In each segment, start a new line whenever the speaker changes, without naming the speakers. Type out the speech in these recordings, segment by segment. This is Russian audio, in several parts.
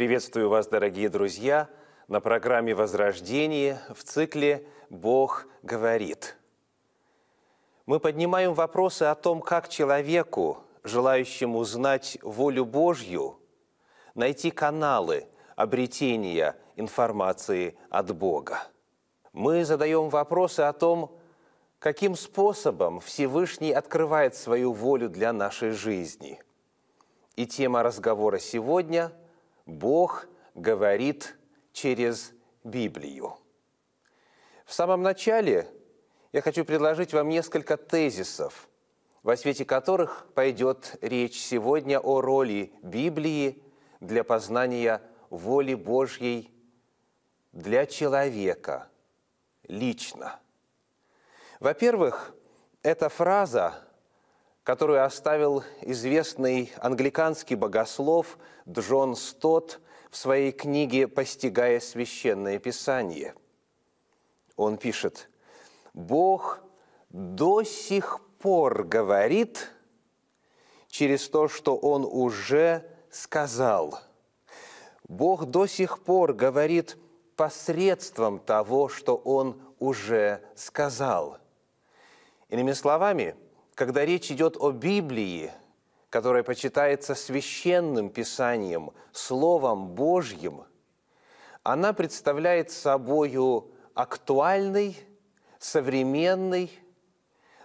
Приветствую вас, дорогие друзья, на программе «Возрождение» в цикле «Бог говорит». Мы поднимаем вопросы о том, как человеку, желающему знать волю Божью, найти каналы обретения информации от Бога. Мы задаем вопросы о том, каким способом Всевышний открывает свою волю для нашей жизни. И тема разговора сегодня – Бог говорит через Библию. В самом начале я хочу предложить вам несколько тезисов, во свете которых пойдет речь сегодня о роли Библии для познания воли Божьей для человека лично. Во-первых, эта фраза которую оставил известный англиканский богослов Джон Стот в своей книге «Постигая священное писание». Он пишет, «Бог до сих пор говорит через то, что Он уже сказал. Бог до сих пор говорит посредством того, что Он уже сказал». Иными словами – когда речь идет о Библии, которая почитается священным писанием, Словом Божьим, она представляет собою актуальный, современный,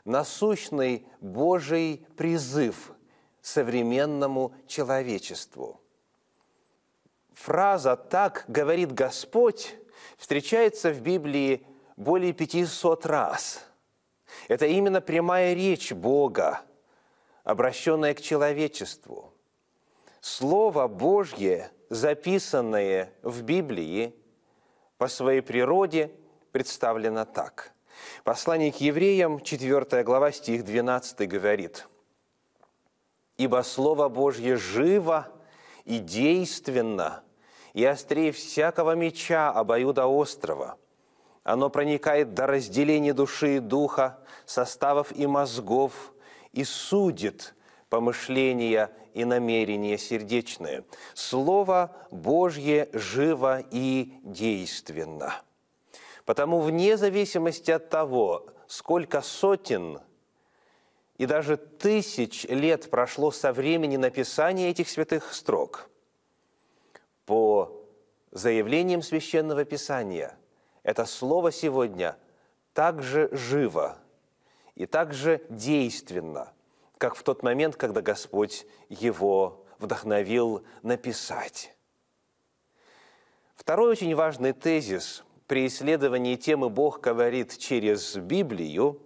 насущный Божий призыв современному человечеству. Фраза «так говорит Господь» встречается в Библии более 500 раз – это именно прямая речь Бога, обращенная к человечеству. Слово Божье, записанное в Библии, по своей природе представлено так. Послание к евреям, 4 глава, стих 12 говорит, «Ибо Слово Божье живо и действенно, и острее всякого меча обоюда острова – оно проникает до разделения души и духа, составов и мозгов, и судит помышления и намерения сердечные. Слово Божье живо и действенно. Потому вне зависимости от того, сколько сотен и даже тысяч лет прошло со времени написания этих святых строк, по заявлениям Священного Писания – это слово сегодня так же живо и так же действенно, как в тот момент, когда Господь его вдохновил написать. Второй очень важный тезис при исследовании темы «Бог говорит через Библию»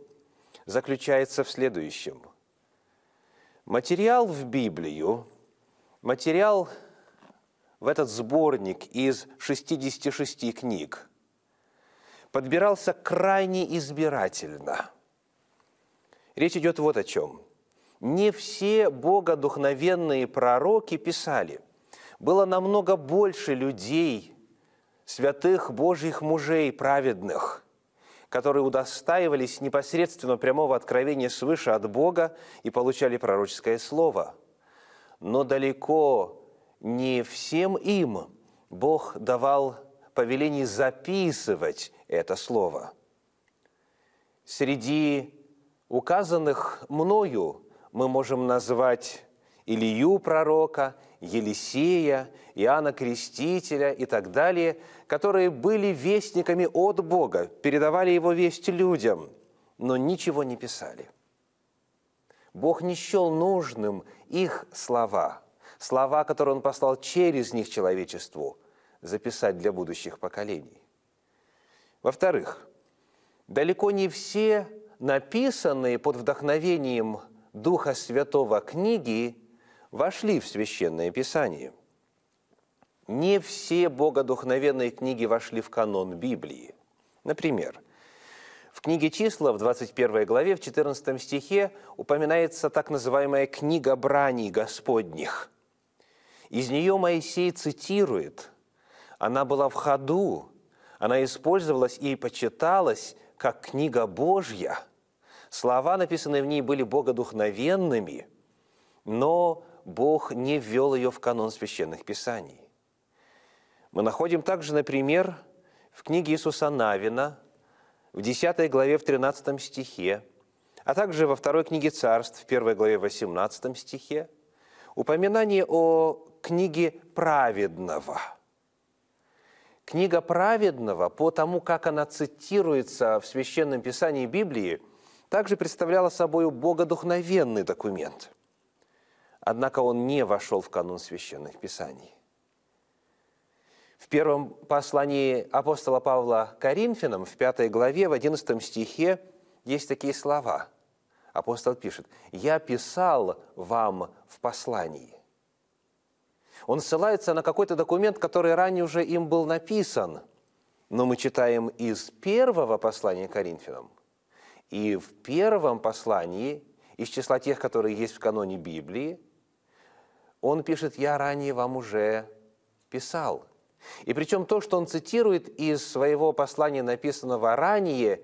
заключается в следующем. Материал в Библию, материал в этот сборник из 66 книг – подбирался крайне избирательно. Речь идет вот о чем. Не все богодухновенные пророки писали. Было намного больше людей, святых Божьих мужей праведных – которые удостаивались непосредственно прямого откровения свыше от Бога и получали пророческое слово. Но далеко не всем им Бог давал повеление записывать это слово. Среди указанных мною мы можем назвать Илью пророка, Елисея, Иоанна Крестителя и так далее, которые были вестниками от Бога, передавали его весть людям, но ничего не писали. Бог не счел нужным их слова, слова, которые Он послал через них человечеству, записать для будущих поколений. Во-вторых, далеко не все написанные под вдохновением Духа Святого книги вошли в Священное Писание. Не все богодухновенные книги вошли в канон Библии. Например, в книге «Числа» в 21 главе, в 14 стихе упоминается так называемая «книга Браний Господних». Из нее Моисей цитирует, она была в ходу она использовалась и почиталась как книга Божья. Слова, написанные в ней, были богодухновенными, но Бог не ввел ее в канон священных писаний. Мы находим также, например, в книге Иисуса Навина, в 10 главе, в 13 стихе, а также во второй книге Царств, в 1 главе, в 18 стихе, упоминание о книге праведного – Книга праведного, по тому, как она цитируется в Священном Писании Библии, также представляла собой богодухновенный документ. Однако он не вошел в канун Священных Писаний. В первом послании апостола Павла Коринфянам, в пятой главе, в одиннадцатом стихе, есть такие слова. Апостол пишет, «Я писал вам в послании». Он ссылается на какой-то документ, который ранее уже им был написан. Но мы читаем из первого послания Коринфянам. И в первом послании, из числа тех, которые есть в каноне Библии, он пишет, я ранее вам уже писал. И причем то, что он цитирует из своего послания, написанного ранее,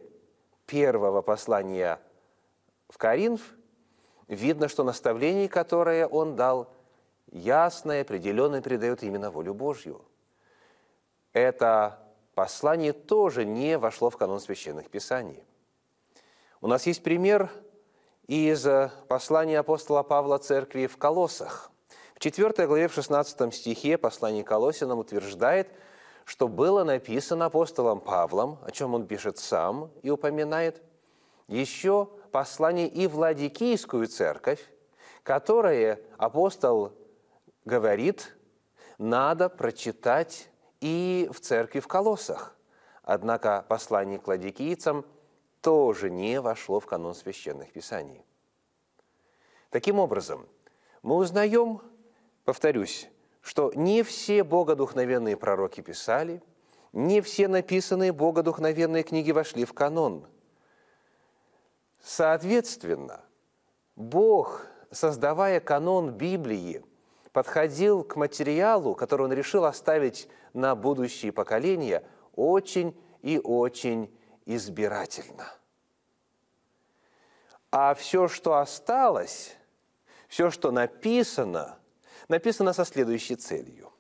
первого послания в Коринф, видно, что наставление, которое он дал, Ясное, определенное определенно передает именно волю Божью. Это послание тоже не вошло в канон священных писаний. У нас есть пример из э, послания апостола Павла церкви в Колоссах. В 4 главе в 16 стихе послание Колосинам утверждает, что было написано апостолом Павлом, о чем он пишет сам и упоминает, еще послание и владикийскую церковь, которое апостол говорит, надо прочитать и в церкви в колоссах. Однако послание к ладикийцам тоже не вошло в канон священных писаний. Таким образом, мы узнаем, повторюсь, что не все богодухновенные пророки писали, не все написанные богодухновенные книги вошли в канон. Соответственно, Бог, создавая канон Библии – подходил к материалу, который он решил оставить на будущие поколения, очень и очень избирательно. А все, что осталось, все, что написано, написано со следующей целью.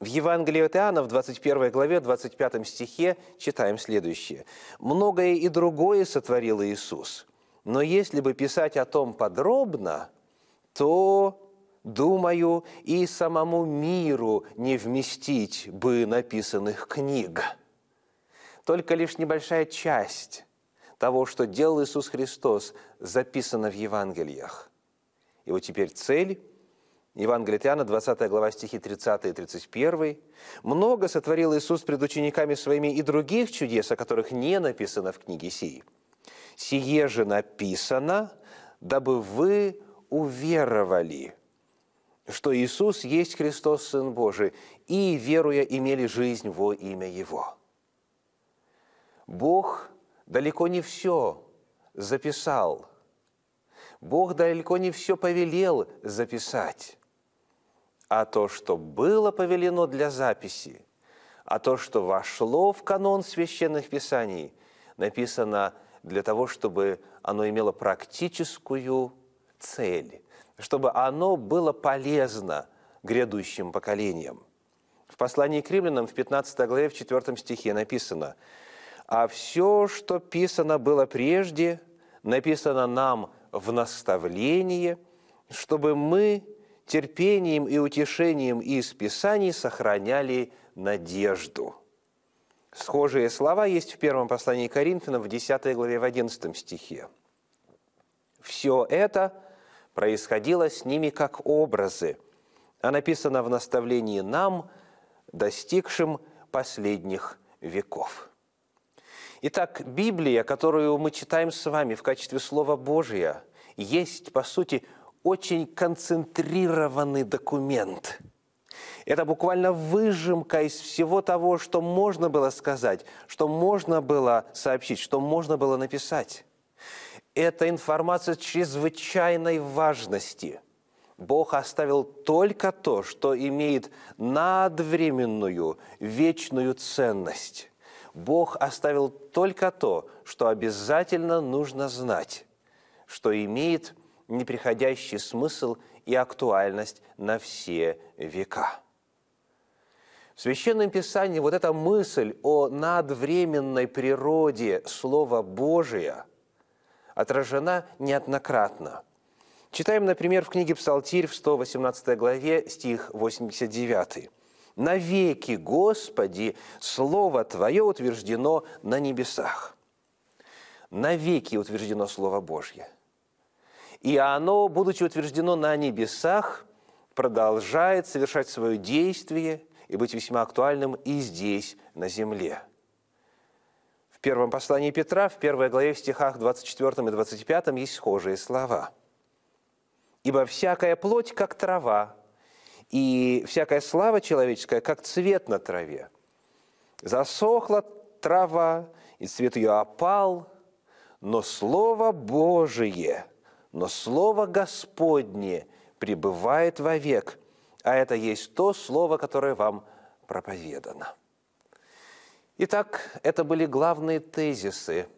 В Евангелии от Иоанна, в 21 главе, 25 стихе читаем следующее. «Многое и другое сотворил Иисус, но если бы писать о том подробно, то Думаю, и самому миру не вместить бы написанных книг. Только лишь небольшая часть того, что делал Иисус Христос, записано в Евангелиях. И вот теперь цель Евангелие Иоанна, 20 глава, стихи 30 и 31. «Много сотворил Иисус пред учениками своими и других чудес, о которых не написано в книге сии. Сие же написано, дабы вы уверовали, что Иисус есть Христос, Сын Божий, и, веруя, имели жизнь во имя Его. Бог далеко не все записал. Бог далеко не все повелел записать. А то, что было повелено для записи, а то, что вошло в канон священных писаний, написано для того, чтобы оно имело практическую цель чтобы оно было полезно грядущим поколениям. В послании к римлянам в 15 главе в 4 стихе написано «А все, что писано было прежде, написано нам в наставлении, чтобы мы терпением и утешением из Писаний сохраняли надежду». Схожие слова есть в первом послании Коринфянам в 10 главе в 11 стихе. «Все это – происходило с ними как образы, а написано в наставлении нам, достигшим последних веков. Итак, Библия, которую мы читаем с вами в качестве Слова Божия, есть, по сути, очень концентрированный документ. Это буквально выжимка из всего того, что можно было сказать, что можно было сообщить, что можно было написать. Эта информация чрезвычайной важности. Бог оставил только то, что имеет надвременную, вечную ценность. Бог оставил только то, что обязательно нужно знать, что имеет неприходящий смысл и актуальность на все века. В Священном Писании вот эта мысль о надвременной природе Слова Божия – отражена неоднократно. Читаем, например, в книге «Псалтирь» в 118 главе, стих 89. «Навеки, Господи, Слово Твое утверждено на небесах». Навеки утверждено Слово Божье. И оно, будучи утверждено на небесах, продолжает совершать свое действие и быть весьма актуальным и здесь, на земле – первом послании Петра, в первой главе в стихах 24 и 25 есть схожие слова. «Ибо всякая плоть, как трава, и всякая слава человеческая, как цвет на траве. Засохла трава, и цвет ее опал, но Слово Божие, но Слово Господне пребывает вовек, а это есть то Слово, которое вам проповедано». Итак, это были главные тезисы,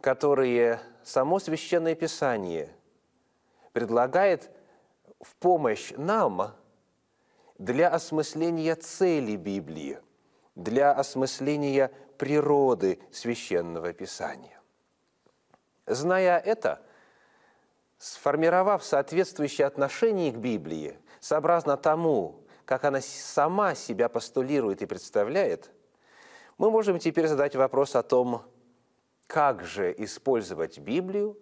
которые само Священное Писание предлагает в помощь нам для осмысления цели Библии, для осмысления природы Священного Писания. Зная это, сформировав соответствующие отношения к Библии, сообразно тому, как она сама себя постулирует и представляет – мы можем теперь задать вопрос о том, как же использовать Библию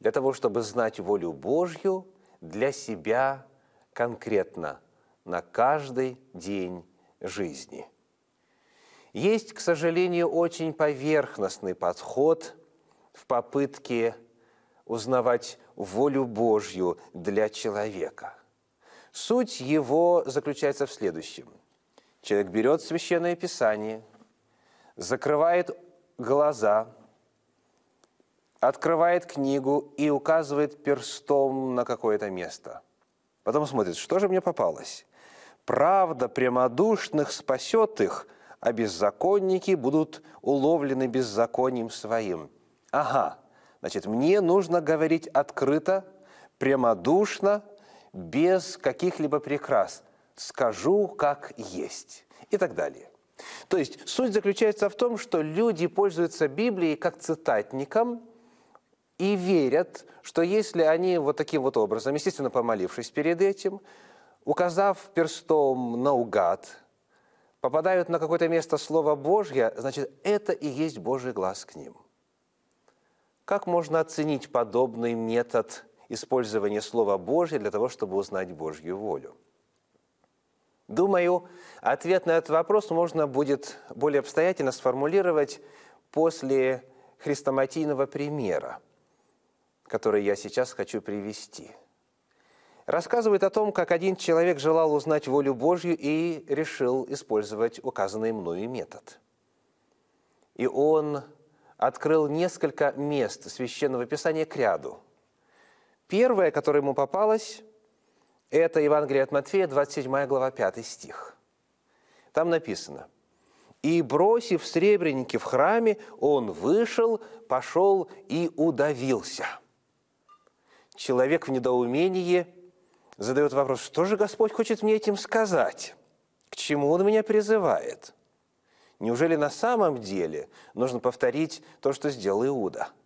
для того, чтобы знать волю Божью для себя конкретно на каждый день жизни. Есть, к сожалению, очень поверхностный подход в попытке узнавать волю Божью для человека. Суть его заключается в следующем. Человек берет священное писание – закрывает глаза, открывает книгу и указывает перстом на какое-то место. Потом смотрит, что же мне попалось. Правда прямодушных спасет их, а беззаконники будут уловлены беззаконием своим. Ага, значит, мне нужно говорить открыто, прямодушно, без каких-либо прикрас. Скажу, как есть и так далее. То есть суть заключается в том, что люди пользуются Библией как цитатником и верят, что если они вот таким вот образом, естественно, помолившись перед этим, указав перстом наугад, попадают на какое-то место Слова Божье, значит, это и есть Божий глаз к ним. Как можно оценить подобный метод использования Слова Божьего для того, чтобы узнать Божью волю? Думаю, ответ на этот вопрос можно будет более обстоятельно сформулировать после хрестоматийного примера, который я сейчас хочу привести. Рассказывает о том, как один человек желал узнать волю Божью и решил использовать указанный мною метод. И он открыл несколько мест Священного Писания к ряду. Первое, которое ему попалось – это Евангелие от Матфея, 27 глава, 5 стих. Там написано, «И, бросив сребреники в храме, он вышел, пошел и удавился». Человек в недоумении задает вопрос, что же Господь хочет мне этим сказать? К чему Он меня призывает? Неужели на самом деле нужно повторить то, что сделал Иуда –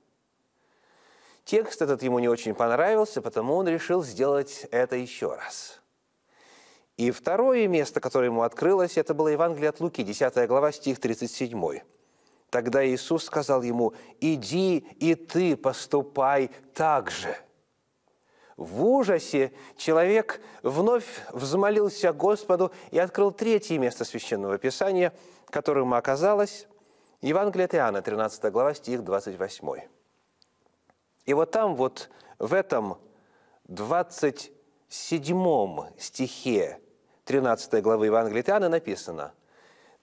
Текст этот ему не очень понравился, потому он решил сделать это еще раз. И второе место, которое ему открылось, это было Евангелие от Луки, 10 глава, стих 37. Тогда Иисус сказал ему, «Иди и ты поступай так же». В ужасе человек вновь взмолился Господу и открыл третье место Священного Писания, которым оказалось Евангелие от Иоанна, 13 глава, стих 28. И вот там вот в этом 27 стихе 13 главы Евангелия Иоанна написано,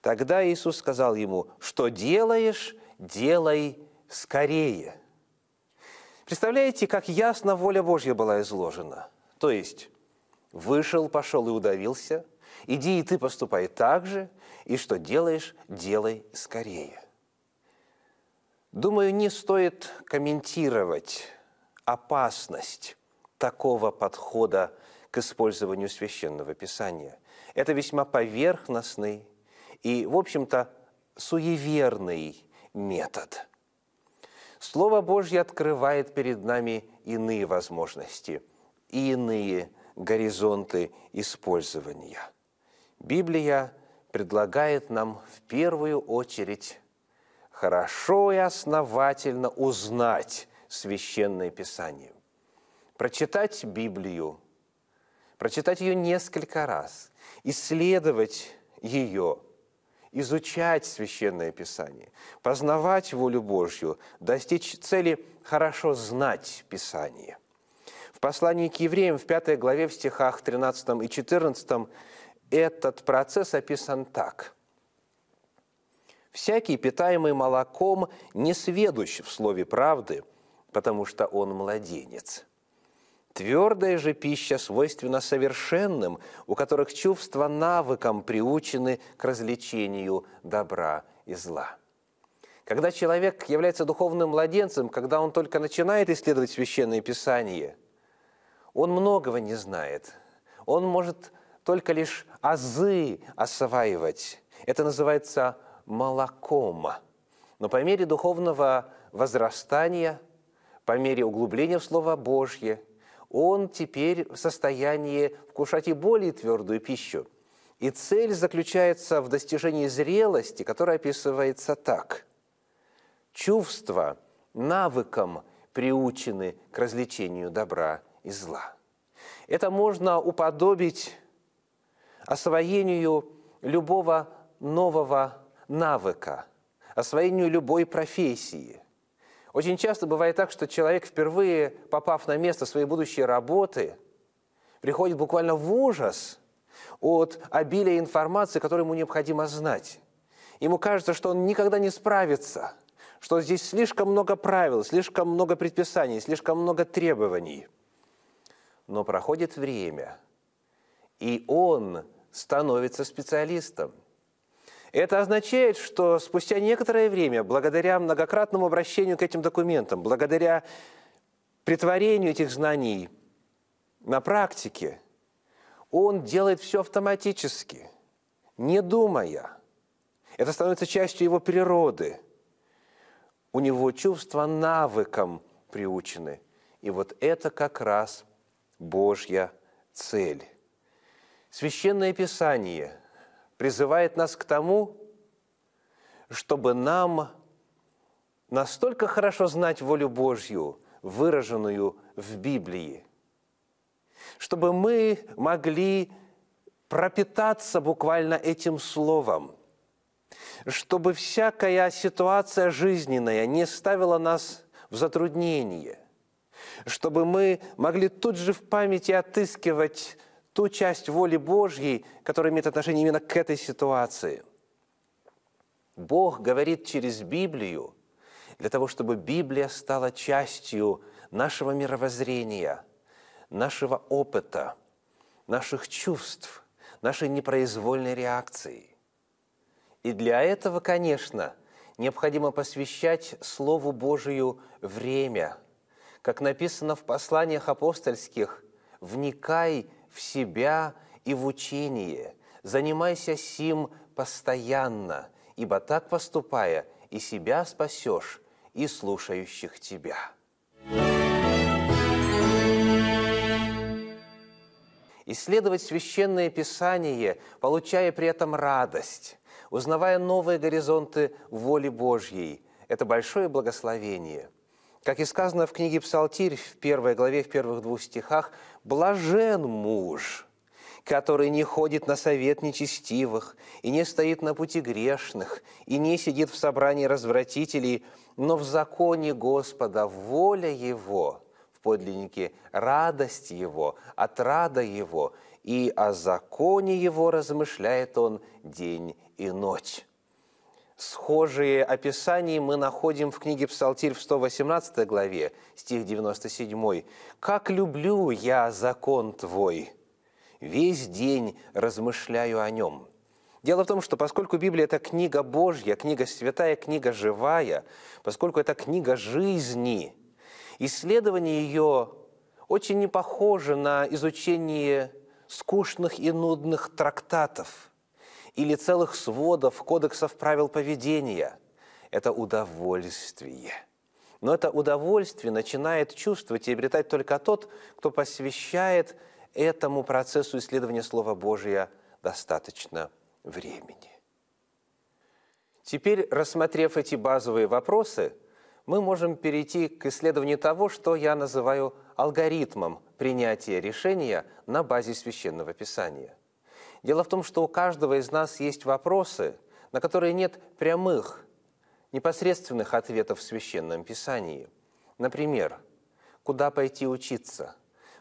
«Тогда Иисус сказал ему, что делаешь, делай скорее». Представляете, как ясно воля Божья была изложена? То есть, вышел, пошел и удавился, иди и ты поступай так же, и что делаешь, делай скорее. Думаю, не стоит комментировать опасность такого подхода к использованию священного писания. Это весьма поверхностный и, в общем-то, суеверный метод. Слово Божье открывает перед нами иные возможности, иные горизонты использования. Библия предлагает нам в первую очередь хорошо и основательно узнать священное писание, прочитать Библию, прочитать ее несколько раз, исследовать ее, изучать священное писание, познавать волю Божью, достичь цели хорошо знать Писание. В послании к евреям в 5 главе в стихах 13 и 14 этот процесс описан так. Всякий, питаемый молоком, не сведущ в слове правды, потому что он младенец. Твердая же пища свойственна совершенным, у которых чувства навыком приучены к развлечению добра и зла. Когда человек является духовным младенцем, когда он только начинает исследовать Священное Писание, он многого не знает. Он может только лишь азы осваивать. Это называется молоком. Но по мере духовного возрастания, по мере углубления в Слово Божье, он теперь в состоянии вкушать и более твердую пищу. И цель заключается в достижении зрелости, которая описывается так. Чувства навыком приучены к развлечению добра и зла. Это можно уподобить освоению любого нового навыка, освоению любой профессии. Очень часто бывает так, что человек, впервые попав на место своей будущей работы, приходит буквально в ужас от обилия информации, которую ему необходимо знать. Ему кажется, что он никогда не справится, что здесь слишком много правил, слишком много предписаний, слишком много требований. Но проходит время, и он становится специалистом – это означает, что спустя некоторое время, благодаря многократному обращению к этим документам, благодаря притворению этих знаний на практике, он делает все автоматически, не думая. Это становится частью его природы. У него чувства навыком приучены. И вот это как раз Божья цель. Священное Писание – призывает нас к тому, чтобы нам настолько хорошо знать волю Божью, выраженную в Библии, чтобы мы могли пропитаться буквально этим словом, чтобы всякая ситуация жизненная не ставила нас в затруднение, чтобы мы могли тут же в памяти отыскивать ту часть воли Божьей, которая имеет отношение именно к этой ситуации. Бог говорит через Библию для того, чтобы Библия стала частью нашего мировоззрения, нашего опыта, наших чувств, нашей непроизвольной реакции. И для этого, конечно, необходимо посвящать Слову Божию время. Как написано в посланиях апостольских, «Вникай в себя и в учение, занимайся сим постоянно, ибо так поступая, и себя спасешь, и слушающих тебя. Исследовать священное писание, получая при этом радость, узнавая новые горизонты воли Божьей – это большое благословение – как и сказано в книге «Псалтирь» в первой главе, в первых двух стихах, «блажен муж, который не ходит на совет нечестивых, и не стоит на пути грешных, и не сидит в собрании развратителей, но в законе Господа воля Его» в подлиннике «радость Его», «отрада Его», и о законе Его размышляет он день и ночь. Схожие описания мы находим в книге «Псалтирь» в 118 главе, стих 97. «Как люблю я закон Твой, весь день размышляю о нем». Дело в том, что поскольку Библия – это книга Божья, книга святая, книга живая, поскольку это книга жизни, исследование ее очень не похоже на изучение скучных и нудных трактатов – или целых сводов кодексов правил поведения. Это удовольствие. Но это удовольствие начинает чувствовать и обретать только тот, кто посвящает этому процессу исследования Слова Божия достаточно времени. Теперь, рассмотрев эти базовые вопросы, мы можем перейти к исследованию того, что я называю алгоритмом принятия решения на базе священного писания – Дело в том, что у каждого из нас есть вопросы, на которые нет прямых, непосредственных ответов в Священном Писании. Например, куда пойти учиться?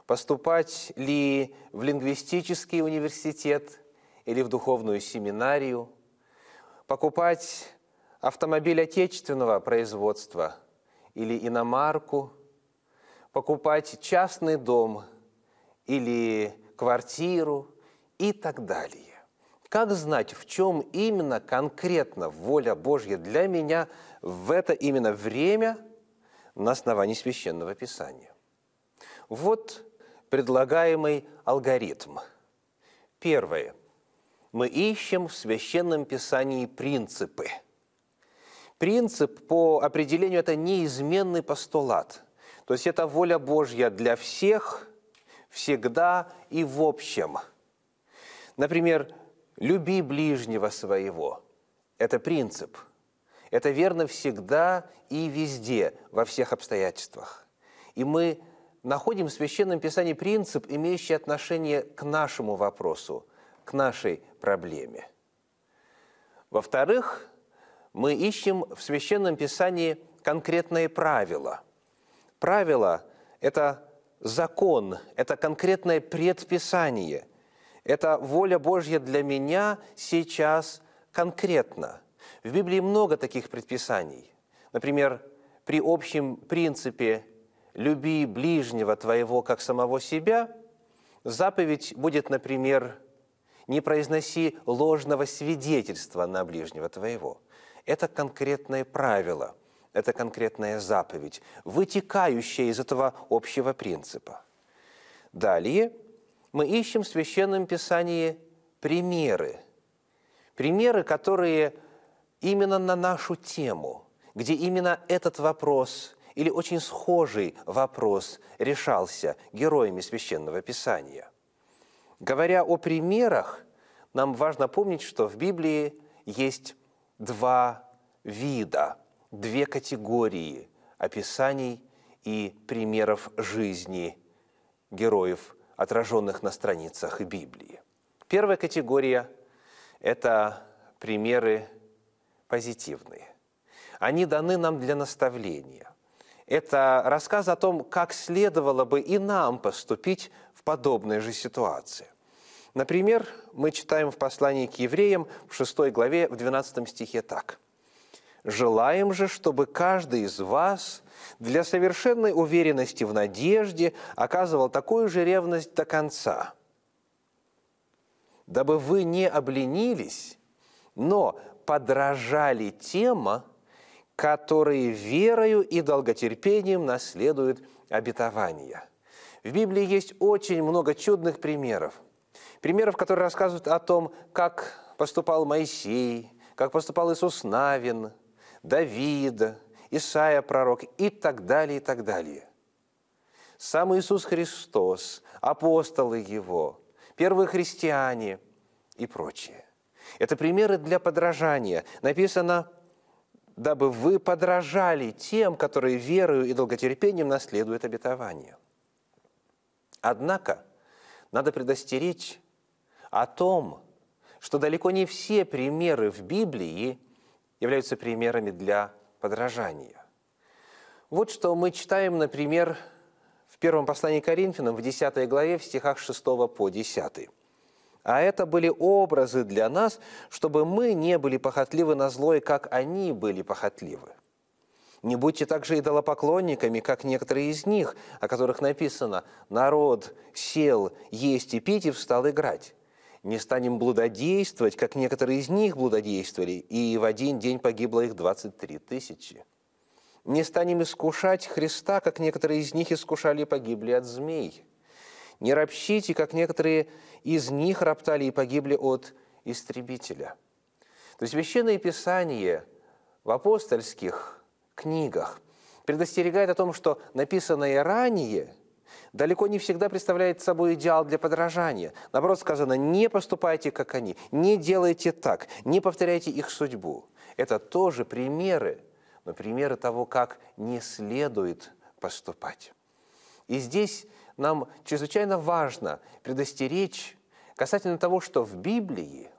Поступать ли в лингвистический университет или в духовную семинарию? Покупать автомобиль отечественного производства или иномарку? Покупать частный дом или квартиру – и так далее. Как знать, в чем именно конкретно воля Божья для меня в это именно время на основании Священного Писания? Вот предлагаемый алгоритм. Первое. Мы ищем в Священном Писании принципы. Принцип по определению – это неизменный постулат. То есть это воля Божья для всех, всегда и в общем – Например, «люби ближнего своего» – это принцип. Это верно всегда и везде, во всех обстоятельствах. И мы находим в Священном Писании принцип, имеющий отношение к нашему вопросу, к нашей проблеме. Во-вторых, мы ищем в Священном Писании конкретные правила. Правила – это закон, это конкретное предписание – это воля Божья для меня сейчас конкретно. В Библии много таких предписаний. Например, при общем принципе «люби ближнего твоего, как самого себя», заповедь будет, например, «не произноси ложного свидетельства на ближнего твоего». Это конкретное правило, это конкретная заповедь, вытекающая из этого общего принципа. Далее – мы ищем в Священном Писании примеры. Примеры, которые именно на нашу тему, где именно этот вопрос или очень схожий вопрос решался героями Священного Писания. Говоря о примерах, нам важно помнить, что в Библии есть два вида, две категории описаний и примеров жизни героев отраженных на страницах Библии. Первая категория – это примеры позитивные. Они даны нам для наставления. Это рассказ о том, как следовало бы и нам поступить в подобной же ситуации. Например, мы читаем в послании к евреям в 6 главе в 12 стихе так – Желаем же, чтобы каждый из вас для совершенной уверенности в надежде оказывал такую же ревность до конца, дабы вы не обленились, но подражали тем, которые верою и долготерпением наследуют обетования. В Библии есть очень много чудных примеров. Примеров, которые рассказывают о том, как поступал Моисей, как поступал Иисус Навин – Давида, Исаия пророк и так далее, и так далее. Сам Иисус Христос, апостолы Его, первые христиане и прочее. Это примеры для подражания. Написано, дабы вы подражали тем, которые верою и долготерпением наследуют обетование. Однако, надо предостеречь о том, что далеко не все примеры в Библии являются примерами для подражания. Вот что мы читаем, например, в первом послании Коринфянам в 10 главе в стихах 6 по 10. А это были образы для нас, чтобы мы не были похотливы на злое, как они были похотливы. Не будьте также идолопоклонниками, как некоторые из них, о которых написано «народ сел есть и пить и встал играть» не станем блудодействовать, как некоторые из них блудодействовали, и в один день погибло их 23 тысячи. Не станем искушать Христа, как некоторые из них искушали и погибли от змей. Не ропщите, как некоторые из них роптали и погибли от истребителя. То есть Священное Писание в апостольских книгах предостерегает о том, что написанное ранее – далеко не всегда представляет собой идеал для подражания. Наоборот, сказано, не поступайте, как они, не делайте так, не повторяйте их судьбу. Это тоже примеры, но примеры того, как не следует поступать. И здесь нам чрезвычайно важно предостеречь касательно того, что в Библии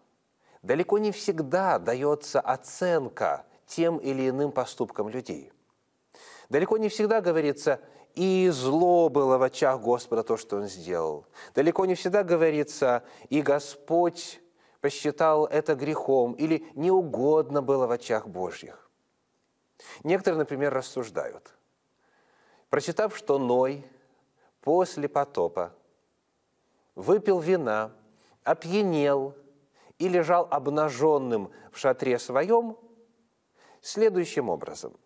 далеко не всегда дается оценка тем или иным поступкам людей. Далеко не всегда говорится – и зло было в очах Господа то, что Он сделал. Далеко не всегда говорится, и Господь посчитал это грехом, или неугодно было в очах Божьих. Некоторые, например, рассуждают. Прочитав, что Ной после потопа выпил вина, опьянел и лежал обнаженным в шатре своем, следующим образом.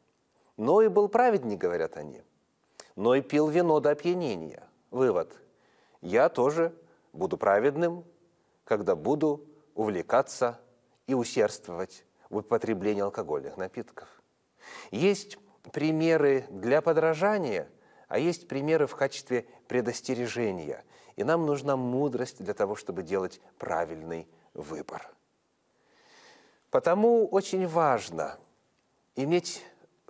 Ной был праведник, говорят они – но и пил вино до опьянения. Вывод. Я тоже буду праведным, когда буду увлекаться и усердствовать в употреблении алкогольных напитков. Есть примеры для подражания, а есть примеры в качестве предостережения. И нам нужна мудрость для того, чтобы делать правильный выбор. Потому очень важно иметь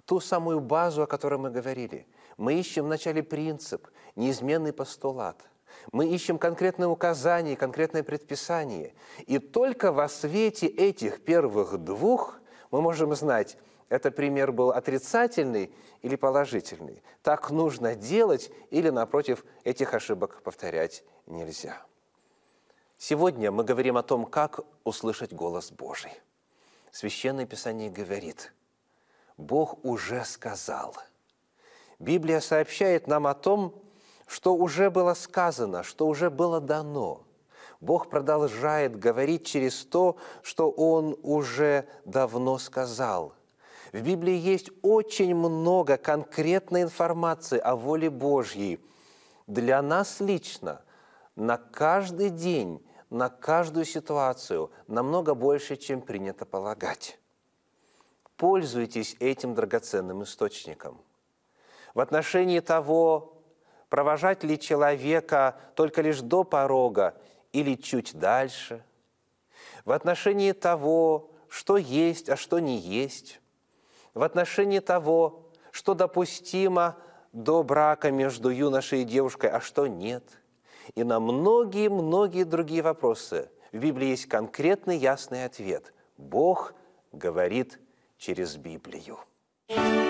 ту самую базу, о которой мы говорили – мы ищем вначале принцип, неизменный постулат. Мы ищем конкретное указание, конкретное предписание. И только во свете этих первых двух мы можем знать, это пример был отрицательный или положительный. Так нужно делать или, напротив, этих ошибок повторять нельзя. Сегодня мы говорим о том, как услышать голос Божий. Священное Писание говорит, Бог уже сказал – Библия сообщает нам о том, что уже было сказано, что уже было дано. Бог продолжает говорить через то, что Он уже давно сказал. В Библии есть очень много конкретной информации о воле Божьей для нас лично, на каждый день, на каждую ситуацию, намного больше, чем принято полагать. Пользуйтесь этим драгоценным источником – в отношении того, провожать ли человека только лишь до порога или чуть дальше, в отношении того, что есть, а что не есть, в отношении того, что допустимо до брака между юношей и девушкой, а что нет, и на многие-многие другие вопросы в Библии есть конкретный ясный ответ. Бог говорит через Библию. thank you